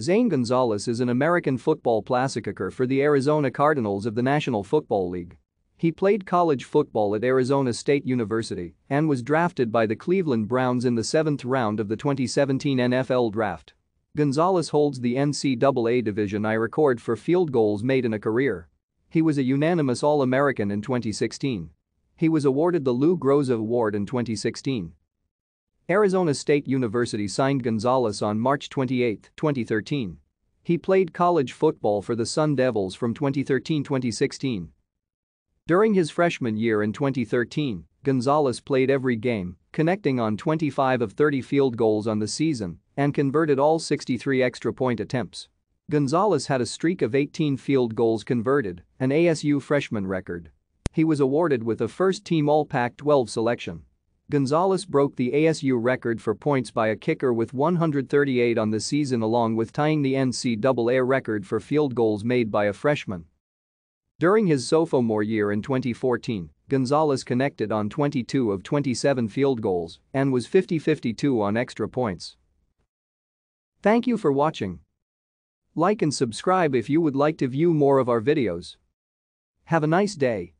Zane Gonzalez is an American football plasticaker for the Arizona Cardinals of the National Football League. He played college football at Arizona State University and was drafted by the Cleveland Browns in the seventh round of the 2017 NFL Draft. Gonzalez holds the NCAA Division I record for field goals made in a career. He was a unanimous All-American in 2016. He was awarded the Lou Groza Award in 2016. Arizona State University signed Gonzalez on March 28, 2013. He played college football for the Sun Devils from 2013-2016. During his freshman year in 2013, Gonzalez played every game, connecting on 25 of 30 field goals on the season and converted all 63 extra-point attempts. Gonzalez had a streak of 18 field goals converted, an ASU freshman record. He was awarded with a first-team All-Pac-12 selection. Gonzalez broke the ASU record for points by a kicker with 138 on the season along with tying the NCAA record for field goals made by a freshman. During his sophomore year in 2014, Gonzalez connected on 22 of 27 field goals and was 50-52 on extra points. Thank you for watching. Like and subscribe if you would like to view more of our videos. Have a nice day.